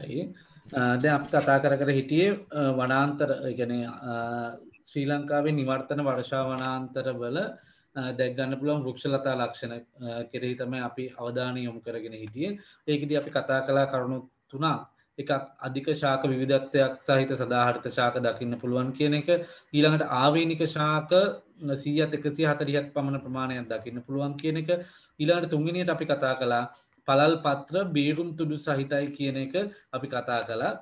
හරි ද අප කතා කර කර හිටියේ වනාන්තර ගැන ශ්‍රී ලංකාවේ නිවර්තන වර්ෂා වනාන්තර වල දැක්ගන්න පුළුවන් වෘක්ෂලතා ලක්ෂණ කෙරෙහි තමයි අපි අවධානය යොමු කරගෙන හිටිය ඒකද අපි කතා කලා කරුණු තුනා එකක් අධික ශාක විවිධත්වයක් සහිත සදාහරිත ශාක දකින්න පුළුවන් කියන එක ඊළඟට ආවේනික ශාක සීයත් එකසි හතරිහත් පමණ ප්‍රමාණයක් දකින්න පුළුවන් කියන එක ඊළඟට තුන්ගනියට අපි කතා කලා පළල් පත්‍ර බේරුම් තුඩු සහිතයි කියන එක අපි කතා කලා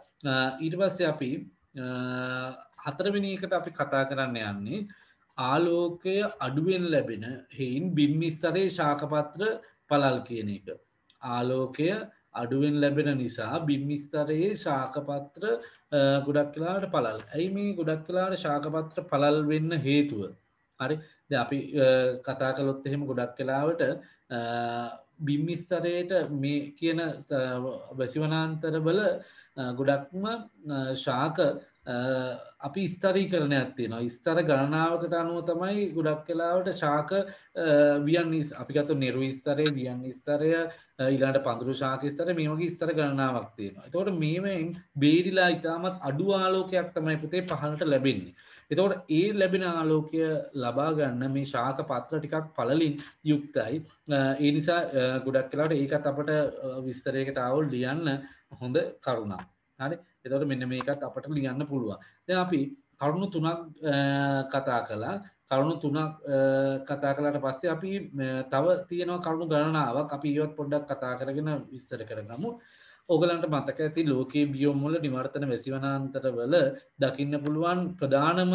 ඊටවස්ස අපි හතරවෙනිකට අපි කතා කරන්න යන්නේ ආලෝකය අඩුවෙන් ලැබෙන හෙයින් බිම්මිස්තරයේ ශාකපත්‍ර පළල් කියන එක. ආලෝකය අඩුවෙන් ලැබෙන නිසා බිම්මිස්තරයේ ශාකපත්‍ර ගොඩක් කලාට පළල් ඇයි මේ ගොඩක් කලාට ශාකපත්‍ර පළල් වෙන්න හේතුව. හරි ද අපි කතා කළොත් එහෙම ගොඩක් කලාවට බිම්මිස්තරයට මේ කියන වැසිවනාන්තරවල ගොඩක්ම ශාක අපි ස්තරී කරන ඇත්තිනවා ස්තර ගණනාවකට අනුව තමයි ගොඩක් කලාවට ශාක වියන් අපි ගත නිරු ස්තරය වියන් ස්තරය ඉලාට පඳුරු ශාක ස්තර මේ වගේ ස්තර ගණනාවක් තියෙනවා තවට මේමයින් බේරිලා ඉතාමත් අඩු ආලෝකයක් තමයි පුතේ පහලට ලැබෙන්නේ එතවට ඒ ලැබෙන ආලෝකය ලබාගන්න මේ ශාක පත්‍ර ටිකක් පලලින් යුක්තයි ඒ නිසා ගොඩක් කලාට ඒකත් අපට විස්තරයකට අවුල් ලියන්න හොඳ කරුණා හරි එතවට මෙන්න මේකත් අපට ලියන්න පුළුවන් ද අපි කරුණු තුනක් කතා කලා කරුණු තුනක් කතා කලාට පස්සේ අපි තව තියෙනවා කරුණු ගණනාවක් අපි ඒවත් පොඩ්ඩක් කතා කරගෙන විස්තර කරගමු ඕගලන්ට මතක ඇති ලෝකයේ බියෝමුල නිවර්තන වැසිවනාන්තර වල දකින්න පුළුවන් ප්‍රධානම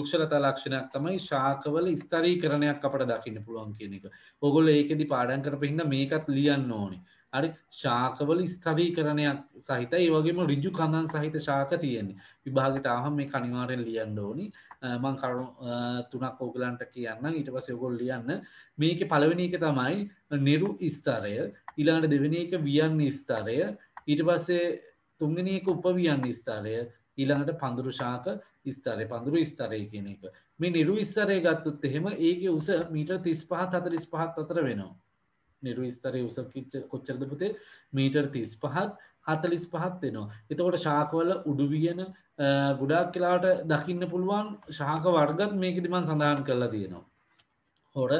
ෘක්ෂලත ලක්ෂණයක් තමයි ශාකවල ස්තරී කරණයක් අපට දකින්න පුළුවන් කියන එක. ඔගොල ඒකෙදි පාඩන් කරපහින්න මේකත් ලියන්න ඕනේ. අරි ශාකවල ස්ථරීකරණයක් සහිත ඒ වගේම රිජු කඳන් සහිත ශාක තියෙන්නේ විභාගට ආහම මේ කනිවාරෙන් ලියන්න ඕනි මං කරුණු තුනක් ඕගලන්ට කියන්න ඊට පස යොගොල් ලියන්න මේක පළවෙනි එක තමයි නිරු ස්ථරය ඉලාට දෙවෙන එක වියන්න ස්ථරය ඊට පස්සේ තුන්ගෙන එක උපවියන්න ස්ථරය ඊළඟට පඳුරු ශාක ස්ථරය පඳුරු ස්ථරය කියන එක මේ නිරු ස්ථරය ගත්තුත් එහෙම ඒක උස මීට තිස් පහත් අතර ස්පහත් අතර වෙනවා නිරු ස්තරය උස කොච්චරද පුතේ මීටර් තිස් පහත් හතලිස් පහත් වෙනවා. එතකොට ශාකවල උඩුවියන ගුඩක් කලාට දකින්න පුළුවන් ශාක වර්ගත් මේක දිමන් සඳහන් කරලා තියෙනවා. හොර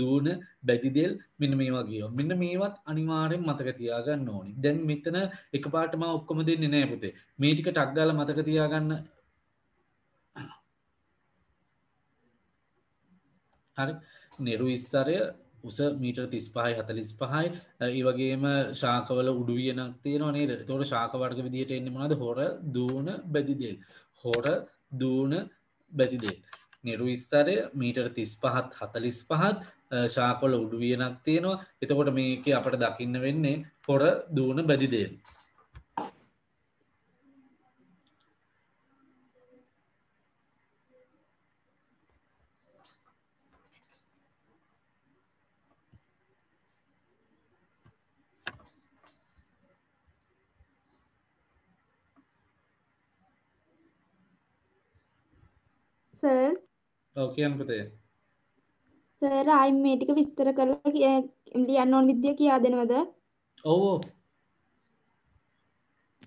දූන බැදිදෙල් මෙන්න මේ වගේ මෙන්න මේවත් අනිවාරෙන් මතක තියාගන්න ඕනි දැන් මෙතන එක පාටම ඔක්කොම දෙන්න නෑ පුතේ මේටික ටක්ගාල මතක තියාගන්න හරි නිරු ස්ථරය උස මීටර් තිස් පහයි හතලිස් පහයි ඒවගේම ශාකවල උඩුවියනක් තියෙනවා නේද තොට ශාකවර්ග විදිහයට එන්න මනද හොර දූන බැතිදෙල් හොර දූන බැතිදේ. නිරු ස්ථරය මීටර් තිස් පහත් හතලිස් පහත් ශාකොල උඩුවියනක් තියෙනවා එතකොට මේක අපට දකින්න වෙන්නේ හොර දූන බැදිදේල්. සර් ඔව් කියන්න පුතේ සර් ආයි මේ ටික විස්තර කරලා ලියන්න ඕන විදිය කියා දෙනවද ඔව්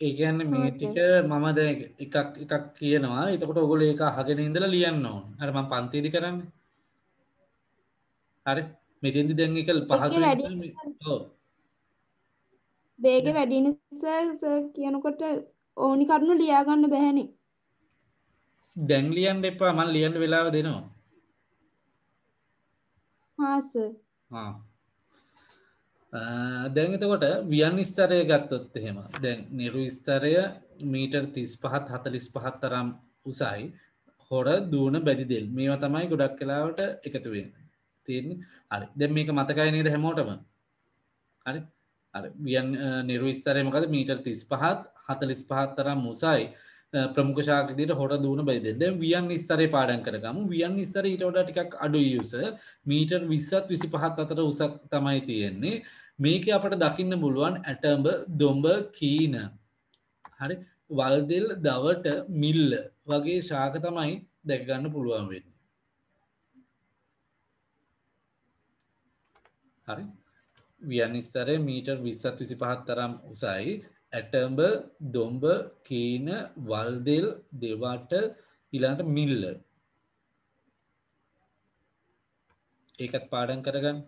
ඒ කියන්නේ මේ ටික මම දැන් එකක් එකක් කියනවා එතකොට ඔයගොල්ලෝ ඒක අහගෙන ඉඳලා ලියන්න ඕන හරි මම පන්තිදි කරන්නේ හරි මෙතෙන්දි දැන් එක පහසුයි ඔව් වේගෙ වැඩි නිසා සර් කියනකොට ඕනි කරුණු ලියා ගන්න බැහැනේ දැන් ලියන්න එපා මන් ලියන්න වෙලාව දෙනවා හාස දැන් එතකොට වියන් ස්තරය ගත්තොත් එහෙම දැන් නිරු ස්තරය මීටර් තිස් පහත් හතලිස් පහත් තරම් උසයි හොර දූන බැරිදෙල් මේවා තමයි ගොඩක් කලාවට එකතුවෙන් තියෙන් හරි දැ මේක මතකයි නේද හැමෝටම හරි වියන් නිරු ස්තරයමකද මීටර් තිස් පහත් හතලිස් පහත් තරම් මුසයි ප්‍රමුකෂාකතියට හොට දුවන බයිදෙද වියන් ස්තරය පාඩන් කරගම වියන් ස්තර ඉටෝඩ ටිකක් අඩු යුස මීටර් විස්සත් විසි පහත් අතර උසක් තමයි තියෙන්නේ මේක අපට දකින්න පුළුවන් ඇටඹ දොම්ඹ කීන හරි වල්දෙල් දවට මිල්ල වගේ ශාක තමයි දැකගන්න පුළුවන් වෙන්න හරි වියන් ස්තරය මීටර් විස්සත් විසි පහත් තරම් උසයි ඇටඹ දොම්ඹ කීන වල්දෙල් දෙවට ඉලාට මිල්ල ඒකත් පාඩන් කරගන්න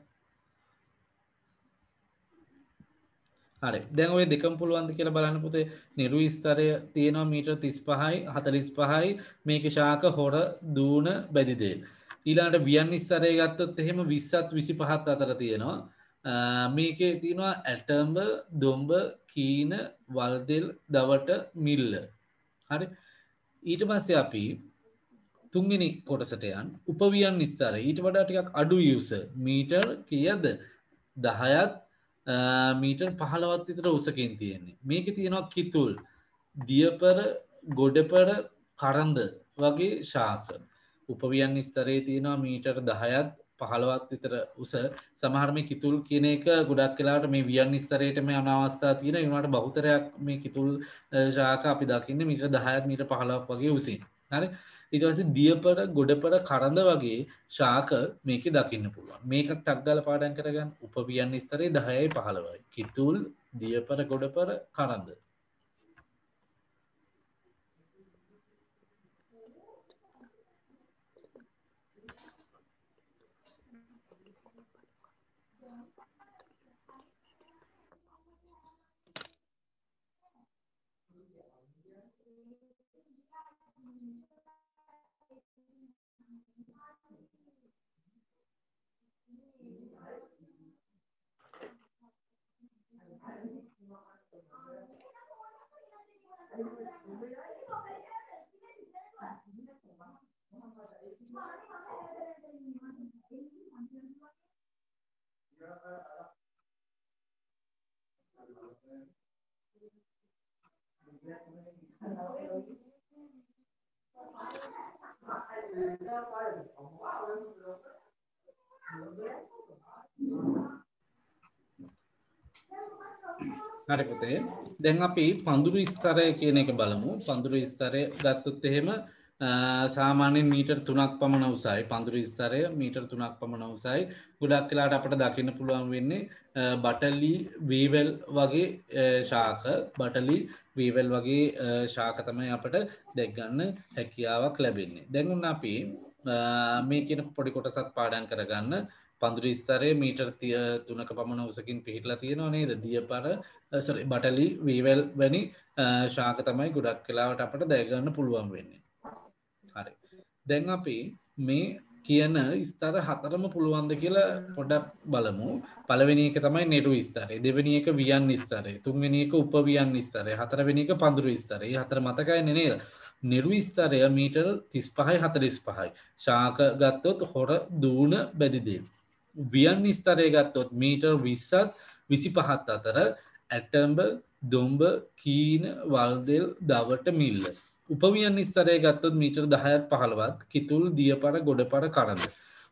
හරි දැන් ඔය දෙකම පුළුවන්ද කියලා බලන්න පුතේ නිරු ස්තරය තියෙනවා මීටර් 35යි 45යි මේකේ ශාක හොර දූණ බැදි දෙල් ඊළඟට වියන් ස්තරය ගත්තොත් එහෙම 20ත් 25ත් අතර තියෙනවා මේක තිනවා ඇටම්බ දොම්බ කීන වල්දෙල් දවට මිල්ල හරි ඊට පස්ස අපි තුන්ගනි කොටසටයන් උපවියන් නිස්ථාර ඊට වඩා ටිකක් අඩු යස මීටර් කියද දහයත් මීටර් පහලවත් විතර උසකින් තියෙන්නේ මේක තියෙනවා කිතුල් දියපර ගොඩපර කරන්ද වගේ ශාක උපවියන් නිස්තරේ තියෙනවා මීටර් දහයත් පහළවත් විතර උස සමහරම කිතුල් කියන එක ගොඩක් කලාට මේ වියන් ස්තරයට මේ අනවස්ථා තියෙන ඉවාට බහුතරයක් මේ කිතුල් ශාක අපි දකින්න මිට දහයත් මීට පහලක් වගේ උසින් හරි ඉටවස දියපට ගොඩපට කරඳ වගේ ශාක මේක දකින්න පුළුවන් මේකත් තක්ගල පාඩන් කරගන්න උපවියන් ස්තරේ දහයයි පහළවයි කිතුල් දියපර ගොඩපර කරන්ද හරි පුතේ දැන් අපි පඳුරු ස්තරය කියන එක බලමු පඳුරු ස්තරය ගත්තොත් එහෙම සාමාන්‍යෙන් මීටර් තුනක් පමණ උසයි පඳුරු ස්තරය මීටර් තුනක් පමණ උසයි ගොඩක් කලාට අපට දකින්න පුළුවන් වෙන්නේ බටලි වීවල් වගේ ශාක බටලි වීවල් වගේ ශාකතමයි අපට දැක්ගන්න හැකියාවක් ලැබෙන්නේ. දැඟුන් අපි මේ කියන පොඩි කොටසක් පාඩන් කරගන්න පඳුරු ස්තරය මීටර් තිය තුනක පමණ උසකින් පිහිටලා තියෙනවා නේද දිය පර බටලි වීවල් වැනි ශාක තමයි ගොඩක් කලාවට අපට දැගන්න පුළුවන් වෙන්නේ. දැන් අපි මේ කියන ස්තර හතරම පුළුවන්ද කියලා පොඩක් බලමු පළවෙනික තමයි නෙටු ස්තරය දෙවැනි එක වියන් ස්තරය තුන්වෙනි එක උපවියන් ස්තරය හතරවෙනි එක පඳුරු ස්තරය හතර මතකයි නේද නිරු ස්තරය මීටර් තිස් පහයි හතරිස් පහයි ශාක ගත්තොත් හොර දූන බැදිදේ. වියන් ස්තරය ගත්තොත් මීටර් විස්සත් විසි පහත් අතර ඇටම්බ දොම්බ කීන වල්දෙල් දවට මිල්ල උපවියන් ස්තරය ගත්තොත් මීටර් දහයත් පහළවත් කිතුල් දියපර ගොඩපර කරන්න.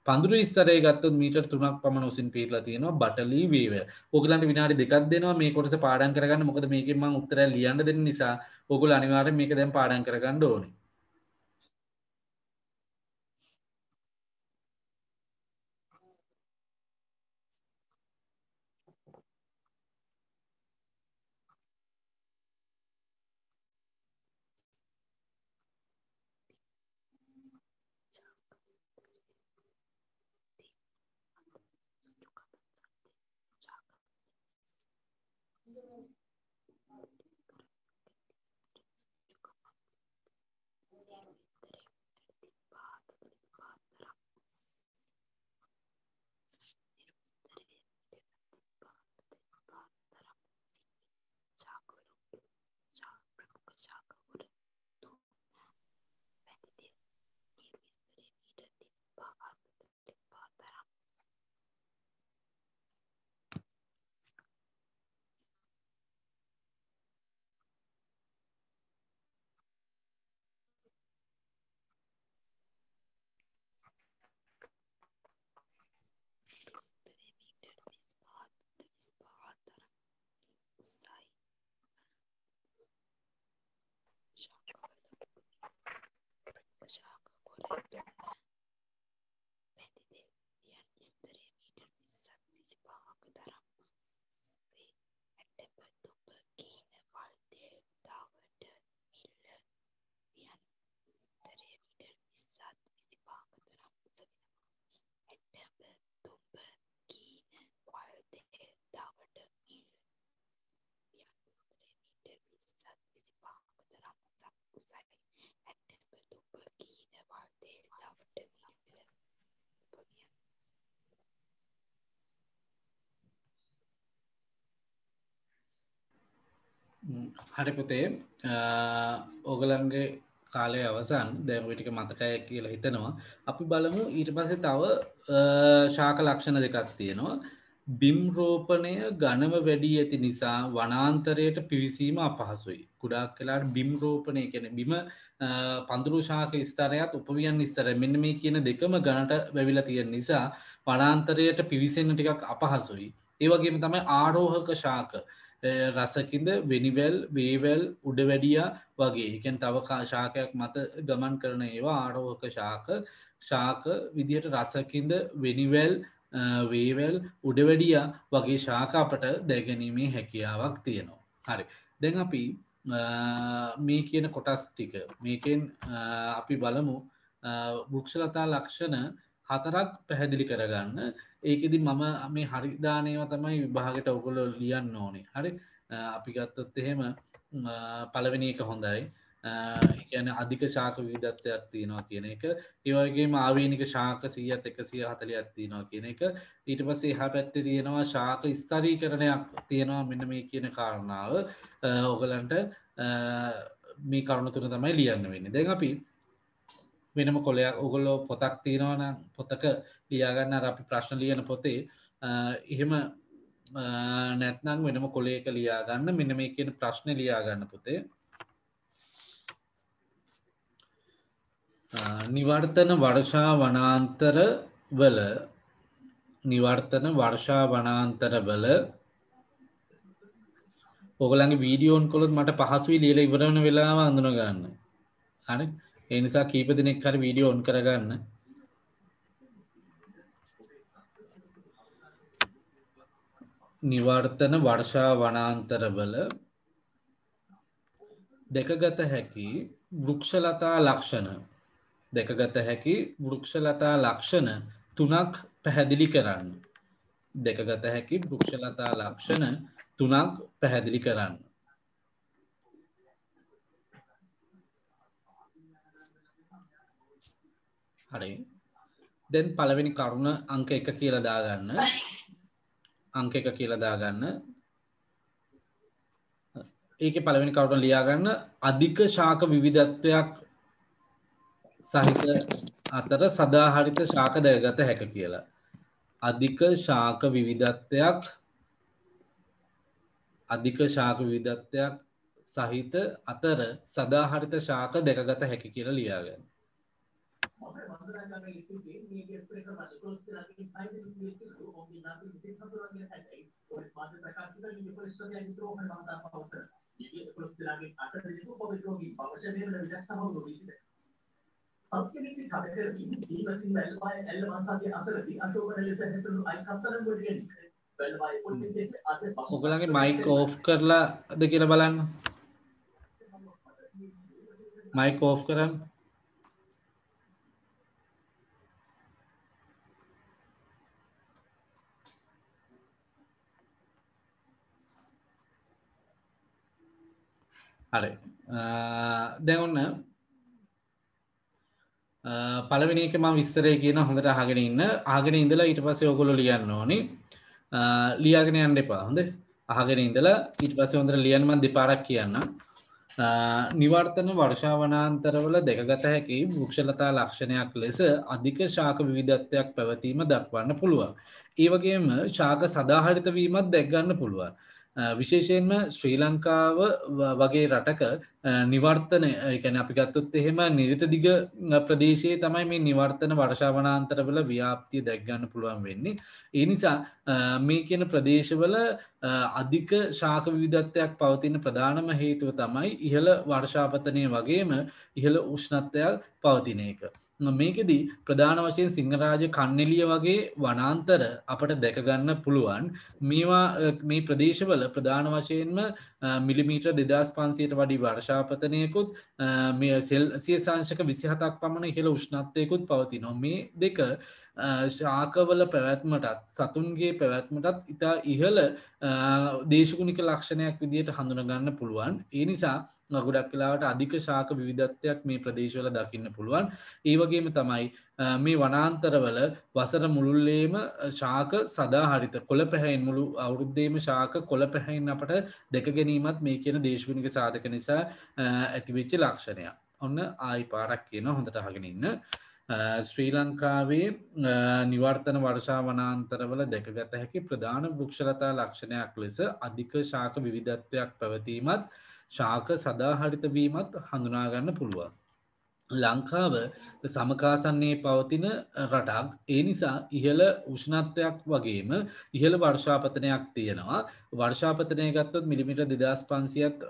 පඳුර ස්තරය ගත්ත මීට තුනක් පමණ උසින් පිටලා තියෙනවා බටලි වේව ඔගලන්ට විනාඩි දෙකක් දෙනවා මේ කොටස පාඩන් කරගන්න මොකද මේකෙන් මං උත්තර ලියන්න දෙන්න නිසා ඔගොල්ලෝ අනිවාර්යෙන් මේක දැන් පාඩම් කරගන්න ඕනේ හරිපුතේ ඕගලන්ගේ කාලය අවසන් දැමවිටික මතකය කියලා හිතනවා අපි බලමු ඊට පසේ තව ශාක ලක්ෂණ දෙකක් තියෙනවා බිම්රෝපණය ගණව වැඩි ඇති නිසා වනාන්තරයට පිවිසීම අපහසුයි කුඩක් කලාට බිම්රෝපණය කෙන බිම පඳුරු ශාක ස්ථරයත් උපවියන් ස්තර මෙන්න මේ කියන දෙකම ගණට වැවිල තියෙන නිසා වනාන්තරයට පිවිසෙන්න ටිකක් අපහසුයි ඒවගේම තමයි ආරෝහක ශාක රසකින්ද වෙනිවැල් වේවැල් උඩවැඩියා වගේ එකෙන් තව ශාකයක් මත ගමන් කරන ඒවා ආරෝහක ශාක ශාක විදියට රසකින්ද වෙනිවැල් වේවැල් උඩවැඩියා වගේ ශාකාපට දැගැනීමේ හැකියාවක් තියෙනවා. හරි දැන් අපි මේ කියන කොටස් ටික මේකෙන් අපි බලමු වෘක්ෂලතා ලක්ෂණ හතරක් පැහැදිලි කරගන්න ඒකෙදි මම මේ හරිදානයව තමයි විභාගට ඔකොල ලියන්න ඕනේ හරි අපි ගත්තොත් එහෙම පලවෙනි එක හොඳයි ගැන අධික ශාක විධත්වයක් තියෙනවා කියන එක ඒවගේ ආවේනික ශාක සීයත් එකසිය හතලයක් තියෙනවා කියන එක ඊට පස්සේ එහා පැත්ති තියෙනවා ශාක ස්ථරී කරණයක් තියෙනවා මෙන්න මේ කියන කාරණාව ඔගලන්ට මේ කරුණතුර තමයි ලියන්න වෙන්න දෙ අපි වෙනම කොලයක් ඔගොල්ලෝ පොතක් තියෙනවන පොතක ලියාගන්න අපි ප්‍රශ්න ලියන පොතේ එහෙම නැත්නම් වෙනම කොලේක ලියාගන්න මෙන මේ කියන ප්‍රශ්න ලියාගන්න පොතේ නිවර්තන වර්ෂා වනාන්තර වල නිවර්තන වර්ෂා වනාන්තර වල ඔගලගේ වීඩියෝන් කොළොත් මට පහසුවී ලියල ඉවරණ වෙලාව අඳුන ගන්න අන ඒ නිසා කීප දෙනෙක් හරි වීඩියෝ ඔන් කරගන්න නිවර්තන වර්ෂා වනාන්තරවල දෙකගත හැකි වෘක්ෂලතා ලක්ෂණ දෙකගත හැකි වෘක්ෂලතා ලක්ෂණ තුනක් පැහැදිලි කරන්න දෙකගත හැකි වෘක්ෂලතා ලක්ෂණ තුනක් පැහැදිලි කරන්න හරි දැන් පළවෙනි කරුණ අංක එක කියලදා ගන්න අංක එක කියලදා ගන්න ඒක පළවෙනි කරුණ ලියාගන්න අධික ශාක විවිධත්වයක් සහිත අතර සදාහරිත ශාක දයගත හැක කියලා අධික ශාක විවිධත්වයක් අධික ශාක විවිධත්වයක් සහිත අතර සදාහරිත ශාක දෙකගත හැකි කියලා ලියාගන්න සංස්කෘතික කඩකරමින් ජීවතින් වැල්වාය ඇල්ල මන්සාගේ අතරදී අශෝකන ලෙස හැසුණු අයිකතරම් ගොඩගෙන වැල්වාය පොලිසියට අද ඔගලගේ මයික් ඕෆ් කරලාද කියලා බලන්න මයික් ඕෆ් කරන්න හරි දැවන්න පළවිනික ම විස්තරය කියන හොඳට හගෙන ඉන්න ආගෙන ඉඳලා ඊට පස ඔගොලු ලියන්න ඕනි ලියගෙන යන්න එපා හොඳ අහගෙන ඉඳලා ඊට පස හොඳර ලියන්ම දෙපාරක් කියන්න නිවර්තන වර්ෂාවනාන්තරවල දෙකගත හැකි භක්ෂලතා ලක්ෂණයක් ලෙස අධික ශාක විධත්වයක් පැවතීම දක්වන්න පුළුවන්. ඒවගේම ශාක සදාහරිතවීමත් දැක්ගන්න පුළුවන්. විශේෂයෙන්ම ශ්‍රී ලංකාව වගේ රටක නිවර්තන එකැන අපි ගත්තොත් එහෙම නිරිතදිග ප්‍රදේශයේ තමයි මේ නිවර්තන වර්ෂාවනාන්තරවල ව්‍යාප්තිය දැක්ගන්න පුළුවන් වෙන්නේ. ඒ නිසා මේ කියන ප්‍රදේශවල අධික ශාක විධත්වයක් පවතින ප්‍රධානම හේතුව තමයි ඉහළ වර්ෂාපතනය වගේම ඉහළ උෂ්ණත්වයක් පවතින එක. මේකෙදී ප්‍රධාන වශයෙන් සිංහරාජ කන්නෙලිය වගේ වනාන්තර අපට දැකගන්න පුළුවන් මේවා මේ ප්‍රදේශවල ප්‍රධාන වශයෙන්ම මිලිමීටර් දෙදස් පන්සියට වඩි වර්ෂාපතනයකුත් මේ සෙල් සිය සංශක විසිහතක් පමණ ඉහළ උෂ්ණත්වයකුත් පවති නො මේ දෙක ශාකවල පැවැත්මටත් සතුන්ගේ පැවැත්මටත් ඉතා ඉහළ දේශකුණික ලක්ෂණයක් විදියට හඳුනගන්න පුළුවන් ඒ නිසා ගොඩක් කලාවට අධික ශාක විධත්වයක් මේ ප්‍රදේශවල දකින්න පුළුවන් ඒවගේම තමයි මේ වනාන්තරවල වසර මුළුල්ලේම ශාක සදාහරිත කොළ පැහැයින් මුළු අවුරුද්දේම ශාක කොළ පැහැයින් අපට දෙක ගැනීමත් මේ කියන දේශගුණික සාධක නිසා ඇතිවෙච්ච ලක්ෂණයක් ඔන්න ආයි පාරක් කියන හොඳට හගෙනඉන්න ශ්‍රී ලංකාවේ නිවර්තන වර්ෂා වනාන්තරවල දැකගත හැකි ප්‍රධාන භෘක්ෂලතා ලක්ෂණයක් ලෙස අධික ශාක විවිධත්වයක් පැවතීමත් ශාක සදාහරිතවීමත් හඳුනාගන්න පුළුවන්. ලංකාව සමකාසන්නේ පවතින රටක් ඒ නිසා ඉහළ උෂ්ණත්වයක් වගේම ඉහළ වර්ෂාපතනයක් තියෙනවා වර්ෂාපතනය ගත්තොත් මිලිමිට දෙදස් පන්සියත්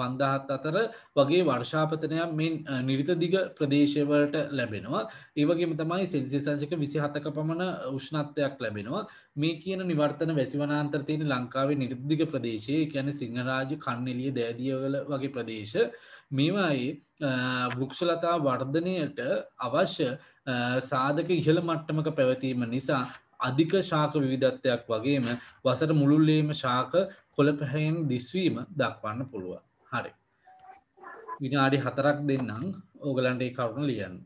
පන්දාහත් අතර වගේ වර්ෂාපතනයක් මෙන් නිරිත දිග ප්‍රදේශවලට ලැබෙනවා ඒවගේම තමයි සෙල්සිය සංශක විසි හතක පමණ උෂ්ණත්වයක් ලැබෙනවා මේ කියන නිවර්තන වැසිවනාන්තර තියෙන ලංකාවේ නිරිදිග ප්‍රදේශයේ කැන සිංහරාජ කන්නෙලිය දෑදියවල වගේ ප්‍රදේශ මේවායි වෘක්ෂලතා වර්ධනයට අවශ්‍ය සාධක ඉහළ මට්ටමක පැවතීම නිසා අධික ශාක විවිධත්වයක් වගේම වසර මුළුල්ලේම ශාක කොළ පැහැයෙන් දිස්වීම දක්වන්න පුළුවන් හරි. විනාඩි හතරක් දෙන්නම් ඕගලන්ට කරුණු ලියන්න.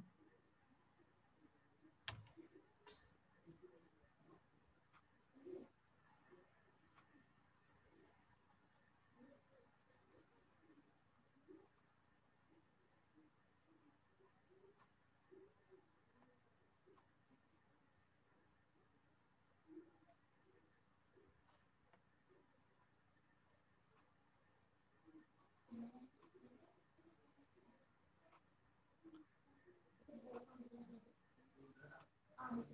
Um,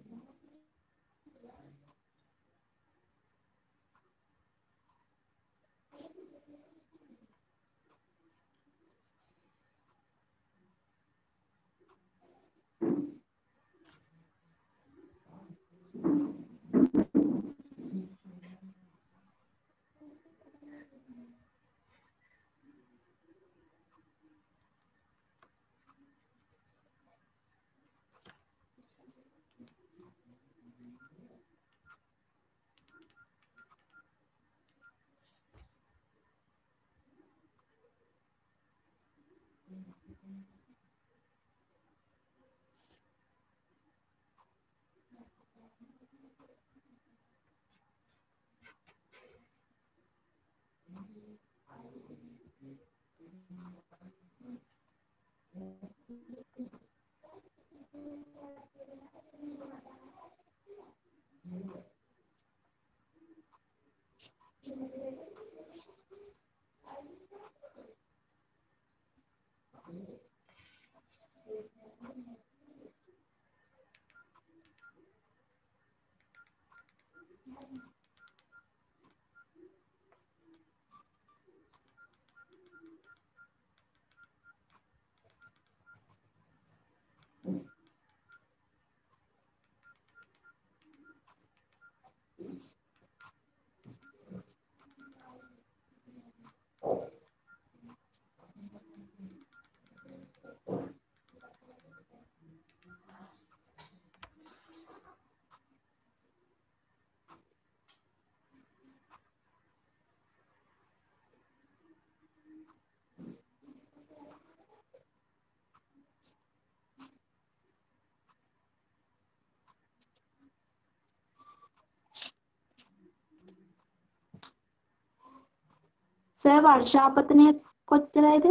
සර් වර්ෂාපතනය කොච්චරයිද?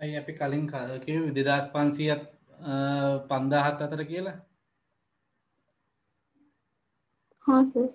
ඇයි අපි කලින් කිව්වේ 2500ත් 5000ත් අතර කියලා? හා සර්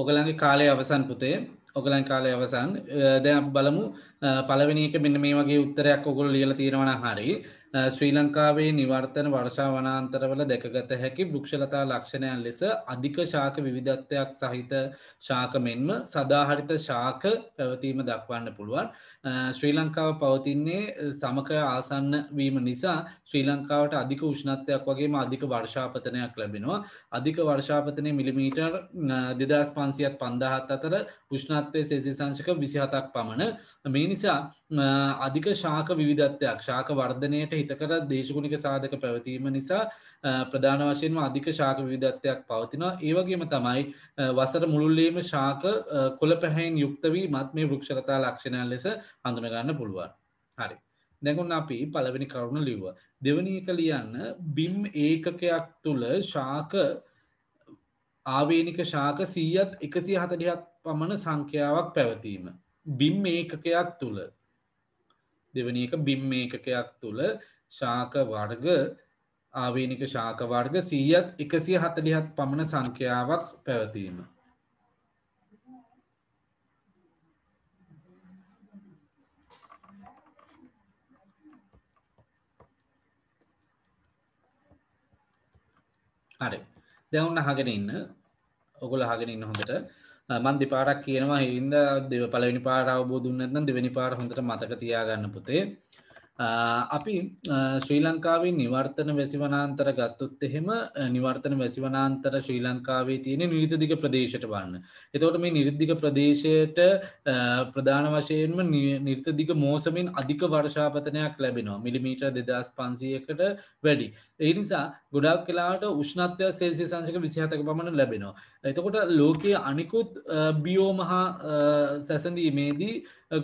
ඔගලන්ගේ කාලය අවසන් පුතේ ඔගලන් කාලය අවසන් දැ බලමු පලවෙනික මෙන්න මේ වගේ උත්තරයක් ඔගොල් ලියල තියෙනවන හරි ශ්‍රී ලංකාවේ නිවර්තන වර්ෂා වනාන්තරවල දැකගත හැකි භෘක්ෂලතා ලක්ෂණයන් ලෙස අධික ශාක විවිධත්වයක් සහිත ශාක මෙන්ම සදාහරිත ශාක පැවතීම දක්වන්න පුළුවන්. ශ්‍රී ලංකාව පවතින්නේ සමකය ආසන්න වීම නිසා ශ්‍රී ලංකාවට අධික උෂ්ණත්වයක් වගේම අධික වර්ෂාපතනයක් ලැබෙනවා. අධික වර්ෂාපතනය මිලිමීටර් දෙදස් පන්සියත් පන්දාහත් අතර උෂ්ණත්වය සෙල්සිය සංශක විසිහතක් පමණ මේ නිසා අධික ශාක විධත්වයක් ශාක වර්ධනයට හිතකර දේශගුණික සාධක පැවතීම නිසා ප්‍රධාන වශයෙන්ම අධික ශාක විධත්වයක් පවතිනවා ඒවගේම තමයි වසර මුළුල්ලේම ශාක කොළ පැහැයින් යුක්තවී මත් මේ වෘක්ෂකතා ලක්ෂණයන් ලෙස හඳුනගන්න පුළුවන් හරි. දැකුන් අපි පළවෙනි කරුණ ලිව්ව. දෙවනී එක ලියන්න බිම් ඒකකයක් තුළ ශාක ආවේනික ශාක සීයත් එකසි හතඩිහත් පමණ සංඛ්‍යාවක් පැවතීම. බිම් ඒකකයක් තුළ දෙවන එක බිම් ඒකකයක් තුළ ශාක වර්ග ආවේනික ශාක වර්ග සීයත් එකසිය හතලිහත් පමණ සංඛ්‍යාවක් පැවතීම. හරි දැවන්න හගෙන ඉන්න ඔගුල හගෙන ඉන්න හොඳට මන් දෙපාරක් කියනවා හින්ද දෙව පලවෙනි පාර අවබෝදුන්නත්න දෙවැනි පාර හොඳට මතක තියාගන්න පුතේ. අපි ශ්‍රී ලංකාවේ නිවර්තන වැසිවනාන්තර ගත්තුත් එහෙම නිවර්තන වැසිවනාන්තර ශ්‍රී ලංකාවේ තියෙන නිරිතදික ප්‍රදේශයට වන්න. එතවට මේ නිර්දික ප්‍රදේශයට ප්‍රධාන වශයෙන්ම නිර්තදික මෝසමින් අධික වර්ෂාපතනයක් ලැබෙනවා මිලිමීට දෙදස් පන්සියකට වැඩි. ඒ නිසා ගොඩක් කලාට උෂ්ණත්වය සෙල්සිය සංශක විසිහතක පමණ ලැබෙනවා. එතකොට ලෝකයේ අනිකුත් බියෝමහා සැසඳීමේදී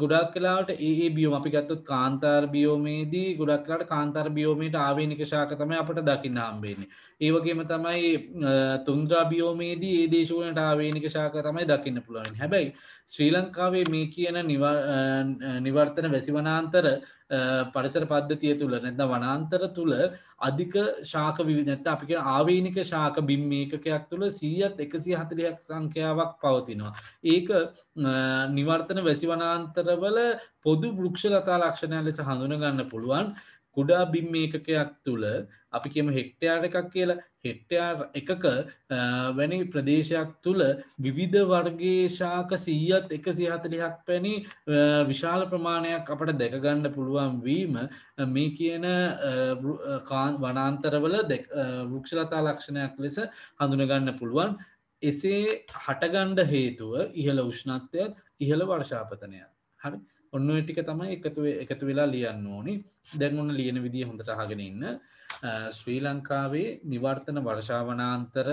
ගොඩක් කලාට ඒ බියෝම අපි ගත්තොත් කාන්තාර් බියෝමේදී ගොඩක් කලාට කාන්තර් බියෝමයට ආවේනික ශාකතම අපට දකින්න හම්බේන්නේ. ඒවගේම තමයි තුන්ද්‍රා බියෝමේදී ඒ දේශවලට ආවේනික ශාක තමයි දකින්න පුළුවන් හැබැයි ශ්‍රී ලංකාවේ මේ කියන නිවර්තන වැසිවනාන්තර පරිසර පද්ධතිය තුළ නැද වනාන්තර තුළ අධික ශාක විවිධනට අපි කියෙන ආවේනික ශාක බිම් ඒකකයක් තුළ සීයත් එකසි හතලයක් සංඛ්‍යාවක් පවතිනවා. ඒක නිවර්තන වැසිවනාන්තරවල පොදු බෘක්ෂලතා ලක්ෂණය ලෙස හඳුන ගන්න පුළුවන් කුඩා බිම් ඒකකයක් තුළ අපි කියම හෙක්ටයාර එකක් කියලා හෙක්ටයාර් එකක වැනි ප්‍රදේශයක් තුළ විවිධ වර්ගේ ශාක සීයත් එක සිහතලිහක් පැණි විශාල ප්‍රමාණයක් අපට දැකගන්න පුළුවන් වීම මේ කියන වනාන්තරවල වෘක්ෂලතා ලක්ෂණයක් ලෙස හඳුනගන්න පුළුවන් එසේ හටගණ්ඩ හේතුව ඉහළ උෂ්ණත්වයත් ඉහළ වර්ෂාපතනයක් හරි ඔන්න ටික තමයි එකතු එකතු වෙලා ලියන්න ඕනි දැන් ඔන්න ලියන විදිහ හොඳට අහගෙන ඉන්න ශ්‍රී ලංකාවේ නිවර්තන වර්ෂාවනාන්තර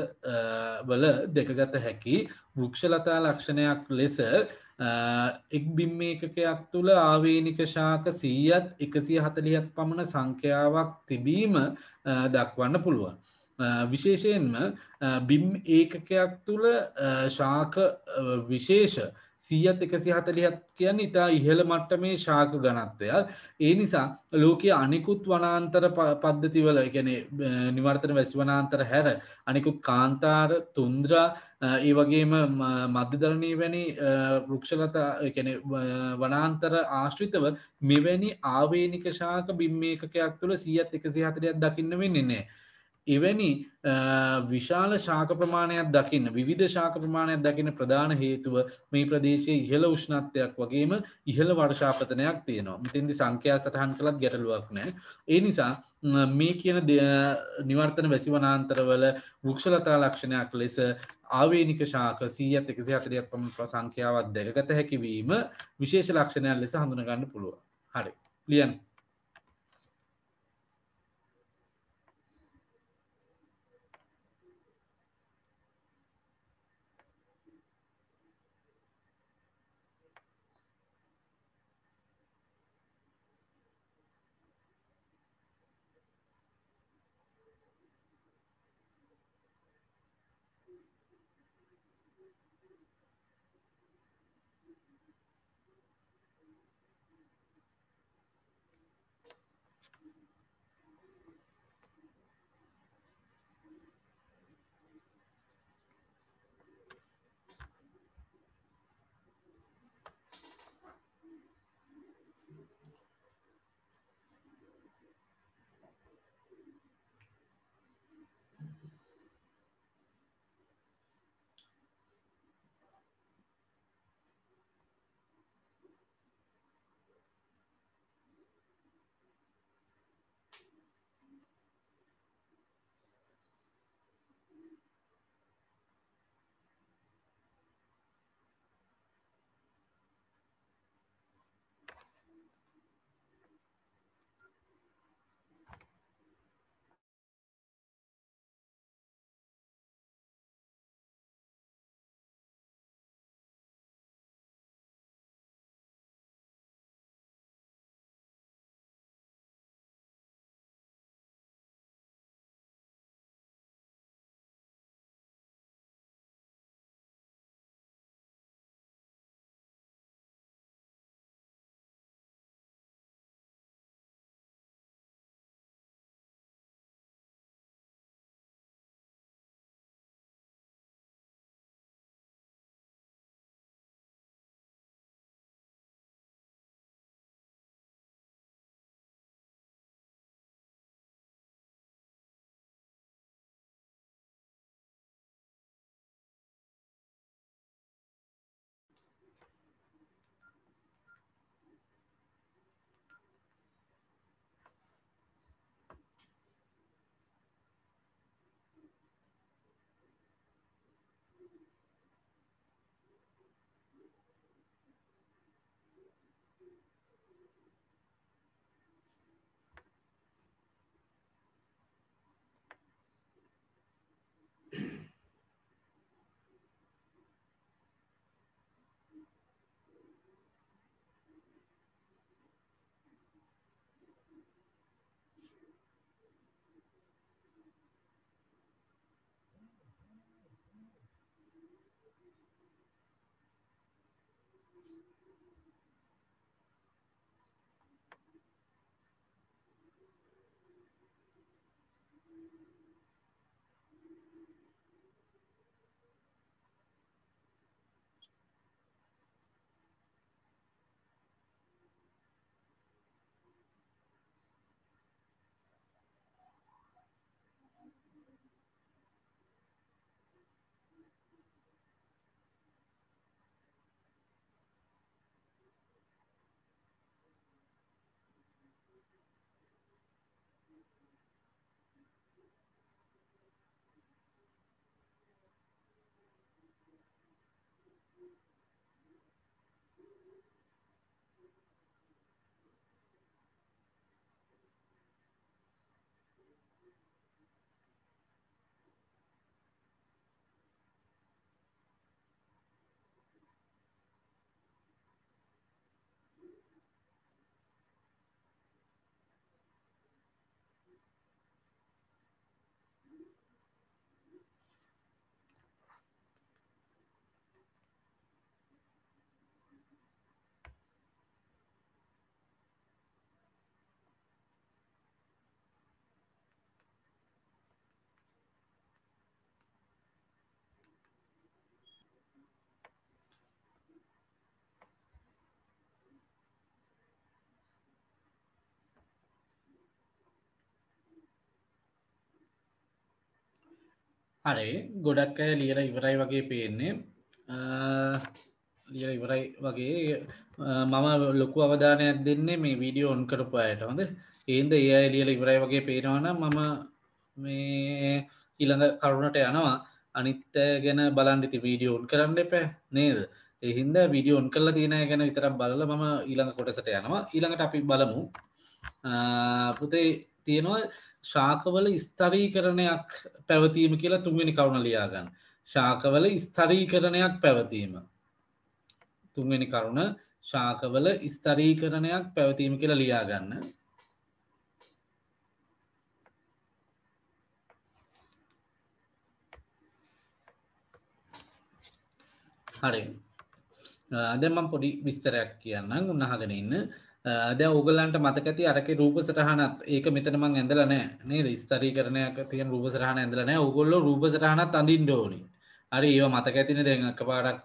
වල දෙකගත හැකි වෘක්ෂලතා ලක්ෂණයක් ලෙස එක් බිම්ම එකකයක් තුළ ආවේනික ශාක සීයත් එකසිය හතලියත් පමණ සංඛ්‍යාවක් තිබීම දක්වන්න පුළුවන්. විශේෂයෙන්ම බිම් ඒකකයක් තුළ ශාක විශේෂ සීයත් එකසි හතලිහත් කියන්න ඉතා ඉහළ මට්ට මේ ශාක ගනත්වය ඒ නිසා ලෝකයේ අනිකුත් වනාන්තර පද්ධතිවල එකන නිවර්තන වැසි වනාන්තර හැර අනිකුත් කාන්තාර තුන්ද්‍රා ඒ වගේම මධ්‍යධරණී වැනි රෘක්ෂලතා එකන වනාන්තර ආශ්‍රිතව මෙවැනි ආවේනික ශාක බිම්මේකයක් තුළ සීයත් එකසි හතලයක් දකින්න වෙන්නේ නෑ එවැනි විශාල ශාක ප්‍රමාණයක් දකින්න විධ ශාක ප්‍රමාණයක් දකින ප්‍රධාන හේතුව මේ ප්‍රදේශයේ ඉහළ උෂ්ණත්වයක් වගේම ඉහළ වර්ෂාපතනයක් තියෙනවා මෙතින්දි සංඛ්‍යා සටහන් කළත් ගැටලුවක් නෑ ඒ නිසා මේ කියන නිවර්තන වැසිවනාන්තරවල වෘක්ෂලතා ලක්ෂණයක් ලෙස ආවේනික ශාක සීයත් එකසි හතරයක් පම ප්‍රසංඛ්‍යාවත් දැකගත හැකිවීම විශේෂ ලක්ෂණයක් ලෙස හඳුනගන්න පුළුව හරි ලියන්න හරි ගොඩක් අය ලියල ඉවරයි වගේ පේන්නේ ලිය ඉවරයි වගේ මම ලොකු අවධානයක් දෙන්නේ මේ වීඩියෝ ඔන් කරපු අයට හොඳ ඒන්ද ඒ අය ලියල ඉවරයි වගේ පේනවන මම මේ ඊළඟ කරුණට යනවා අනිත්ත ගැන බලන්ඩිති වීඩියෝ ඔන් කරන්න එපෑ නේද එහින්ද වීඩියෝ ඔන් කරලා තියෙන ගැන විතරක් බලල මම ඊළඟ කොටසට යනවා ඊළඟට අපි බලමු පුතේ තියෙනවා ශාකවල ස්ථරීකරණයක් පැවතීම කියලා තුන්වෙනි කරුණ ලියාගන්න. ශාකවල ස්ථරීකරණයක් පැවතීම. තුන්වෙනි කරුණ ශාකවල ස්ථරීකරණයක් පැවතීම කියලා ලියාගන්න. හරි. දැම්මම් පොඩි විස්තරයක් කියන්න උන්නහගෙන ඉන්න දැ ඔගලන්ට මතකති අරක රූප සටහනත් ඒක මෙතනමං ඇඳලනෑ නේද ස්තරී කරනයක් තිය රූප සටහන ඇඳලනෑ ඔගොල්ල රූප සටහනත් අඳින් ඩෝනි හරි ඒ මතක ඇතින දෙක පාඩක්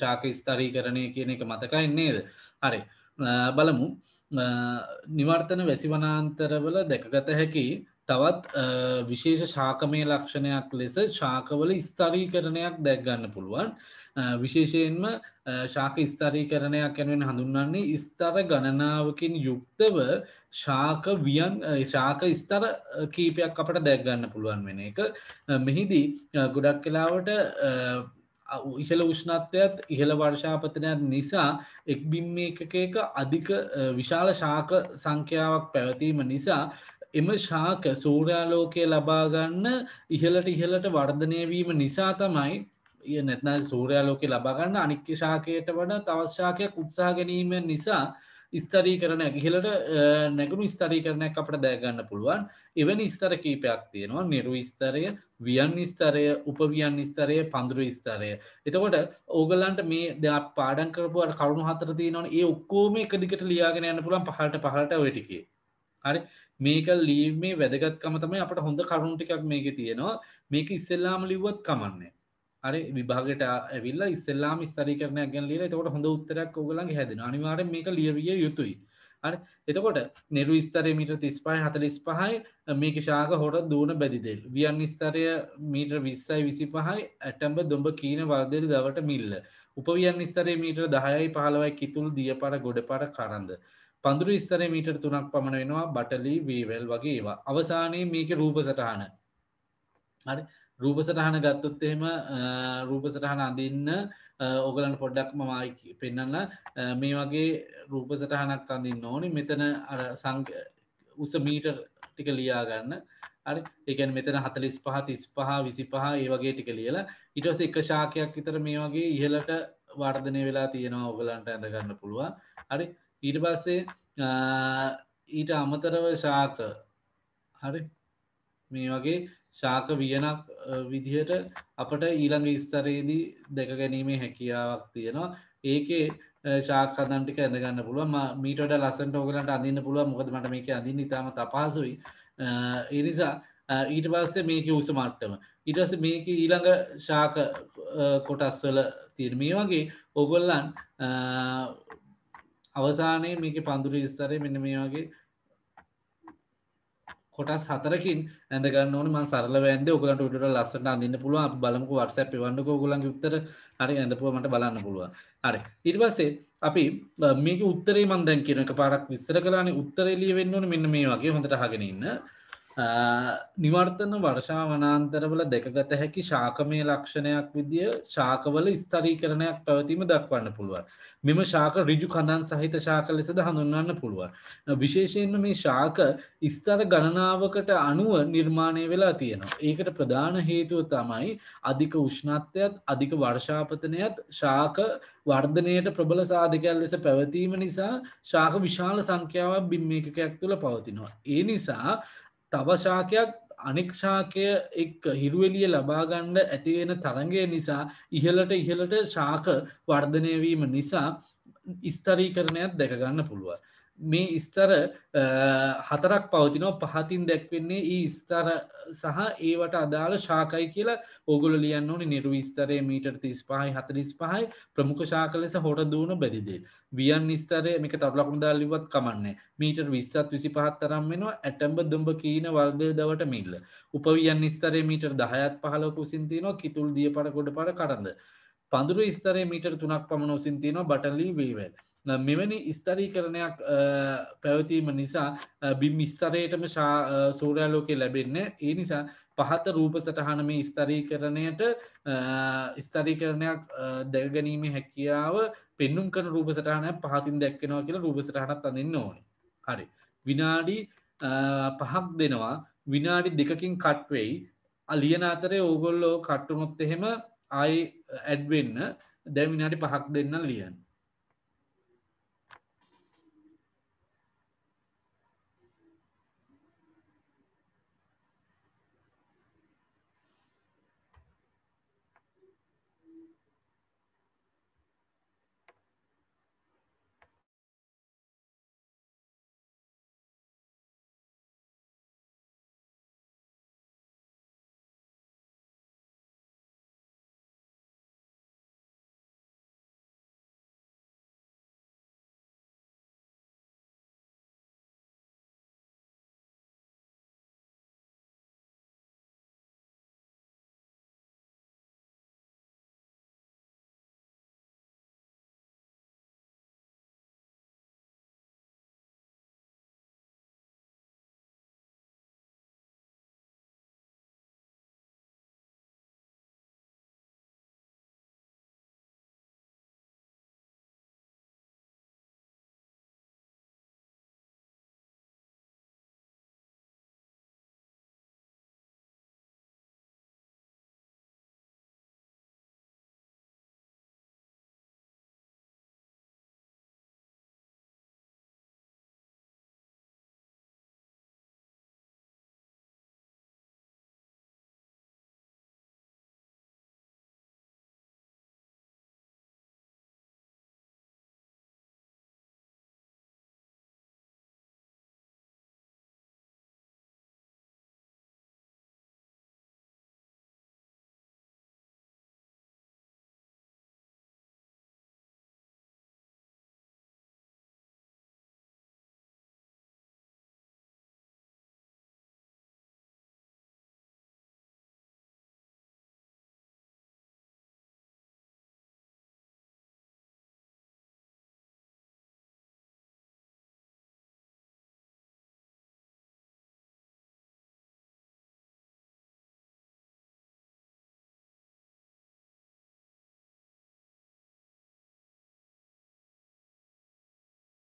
ශාක ස්තරී කරණය කියන එක මතකයි නේද හරි බලමු නිවර්තන වැසිවනාන්තරවල දෙකගත හැකි තවත් විශේෂ ශාකමය ලක්ෂණයක් ලෙස ශාකවල ස්ථරීකරණයක් දැක්ගන්න පුළුවන් විශේෂයෙන්ම ශාක ස්ථරීකරණයක් යැනෙන් හඳුන්වන්නේ ස්තර ගණනාවකින් යුක්තව ශාක වියන් ශාක ස්තර කීපයක් අපට දැක්ගන්න පුළුවන් වෙන එක මෙහිදී ගොඩක් කලාවට ඉහළ උෂ්ණත්වයත් ඉහළ වර්ෂාපතනයක් නිසා එක් බිම්ම එකක අධික විශාල ශාක සංඛ්‍යාවක් පැවතීම නිසා එම ශාක සූරයාලෝකය ලබාගන්න ඉහලට ඉහලට වර්ධනයවීම නිසා තමයි ය නැත්න සූරයාලෝකය ලබාගන්න අනික්්‍ය ශාකයට වන තවශ්ශාකයක් උත්සා ගැනීම නිසා ස්තරී කරන ඉහලට නැගුණු ස්තරී කරනයක් අපට දෑගන්න පුළුවන් එවැනි ස්තර කීපයක් තියෙනවා නිරු ස්තරය වියන් ස්තරය උපවියන් ස්තරය පඳුරු ස්තරය. එතකොට ඕගලන්ට මේ දෙයක් පාඩන් කරපුට කරුණු හතර තියනවා ඒ ඔක්කෝම එකදිකට ලියාගෙන යන්න පුළන් පහට පහට වැටිකේ. හරි මේක ලීමේ වැදගත්කම තමයි අපට හොඳ කරුණුටිකක් මේක තියෙනවා මේක ඉස්සෙල්ලාම ලිව්වත් කමන්නේ අරි විභාගට ඇවිල්ල ඉස්සල්ලාම ස්තරි කරන ගැන් ලියල තකොට හොඳ උත්තරක් ඔගලන් හැදෙන අනිවාර මේක ලියවිය යුතුයි අර එතකොට නෙරු ස්තරය මීට තිස් පයි හතලිස් පහයි මේක ශාක හොට දූන බැදිදෙල් වියන් ස්තරය මීට විස්සයි විසි පහයි ඇටම්බ දොඹ කීන වර්දෙල් දවට මිල්ල උපවියන් ස්තරය මීට දහයයි පහලවයි කිතුල් දිය පර ගොඩ පර කරන්ද පඳුරු ස්තරය මීට තුනක් පමණ වෙනවා බටලි වීවල් වගේ ඒවා අවසානයේ මේක රූප සටහන රූප සටහන ගත්තොත් එහෙම රූප සටහන අඳන්න ඔගලන් පොඩ්ඩක් මමයි පෙන්නන්න මේ වගේ රූප සටහනක් අඳන්න ඕනි මෙතන උස මීට ටික ලියාගන්න අරි එකන් මෙතන හතලිස් පහ තිස් පහ විසි පහ ඒ වගේ ටික ලියලා ඉටස එක ශාකයක් විතර මේ වගේ ඉහලට වර්ධනය වෙලා තියෙනවා ඔගලන්ට ඇඳගන්න පුළුවන් අරි ඊට පස්සේ ඊට අමතරව ශාක හරි මේ වගේ ශාක වියනක් විදිහට අපට ඊළඟ ස්තරයේදී දෙක ගැනීමේ හැකියාවක් තියෙනවා ඒකේ ශාකදන්ටික ඇඳගන්න පුළුව මීටට ලසන්ට ඕගලට අඳන්න පුළුව මොකද මට මේක අඳින් ඉතාම තපාසුයි එනිසා ඊට පස්සේ මේක උස මට්ටම ඉටස මේක ඊළඟ ශාක කොටස්වල තිර්මී වගේ ඔගොල්ලන් අවසානයේ මේක පඳුරු ස්තරය මෙන්න මේ වගේ කොටස් හතරකින් ඇඳගන්න ඕන මන් සරල වැන්ද ඔගලට ට ලස්සට අඳන්න පුළුව අප බලමු වටස පිවන්නක ගොලන් යුත්තර හරි ඇඳපුුවමට බලන්න පුළුව හරි ඉරිවසේ අපි මේක උත්තරේ මන්දැන් කියන පාරක් විස්තර කලාන උත්තරෙලිය වෙන්න ඕන මෙන්න මේ වගේ හොඳට හගෙනන්න නිවර්තන වර්ෂා වනාන්තරවල දෙකගත හැකි ශාකමය ලක්ෂණයක් විදිිය ශාකවල ස්ථරී කරණයක් පැවතීම දක්වන්න පුළුවන්. මෙම ශාක රිජු කඳන් සහිත ශාක ලෙසද හඳුන්වන්න පුළුවන්. විශේෂයෙන්ම මේ ශාක ස්ථර ගණනාවකට අනුව නිර්මාණය වෙලා තියෙනවා. ඒකට ප්‍රධාන හේතුව තමයි අධික උෂ්ණත්වයත් අධික වර්ෂාපතනයත් ශාක වර්ධනයට ප්‍රබල සාධකයක් ලෙස පැවතීම නිසා ශාක විශාල සංඛ්‍යාවක් බිම්මේකයක් තුළ පවතිනවා. ඒ නිසා තවශාකයක් අනෙක්ෂාකය එක් හිරුවලිය ලබාගණ්ඩ ඇතිවෙන තරගය නිසා ඉහලට ඉහලට ශාක වර්ධනයවීම නිසා ඉස්තරීකරණයක් දැකගන්න පුළුවන්. මේ ස්තර හතරක් පවතිනෝ පහතින් දැක්වෙන්නේ ඒ ස්තර සහ ඒවට අදාළ ශාකයි කියලා ඕගොල ලියන්න ඕනි නිරු ස්තරය මීටර් තිස් පහයි හතරිස් පහයි ප්‍රමුඛ ශාක ලෙස හොට දුවන බැරිදේ. වියන් ස්තරය මේක තබලකුණ දාල්ලිවත් කමන්නේ මීටර් විස්සත් විසි පහත් තරම් වෙනවා ඇටම්බ දුම්ඹ කීන වර්දය දවට මිල්ල. උපවියන් ස්තරය මීටර් දහයත් පහලක උසින්තිනවා කිතුල් දිය පට ගොඩ පට කරන්න. පඳුරු ස්තරය මීටර් තුනක් පමණ උසින්තිනවා බටලී වීවැල්. මෙවැනි ස්ථරීකරණයක් පැවතීම නිසා බිම් ස්තරයටම සූරයාලෝකය ලැබෙන්න ඒ නිසා පහත රූප සටහන මේ ස්ථරීකරණයට ස්ථරීකරණයක් දැගනීම හැකියාව පෙන්නුම් කන රූප සටහනය පහතින් දැක්කෙනවා කියලා රූප සටහනත් අඳන්න ඕන හරි විනාඩි පහක් දෙනවා විනාඩි දෙකකින් කට්වෙයි අලියන අතරේ ඕගොල්ලෝ කට්ටුනොත් එහෙම ආයි ඇඩ්වෙන්න දැවිනාඩි පහක් දෙන්න ලියන්න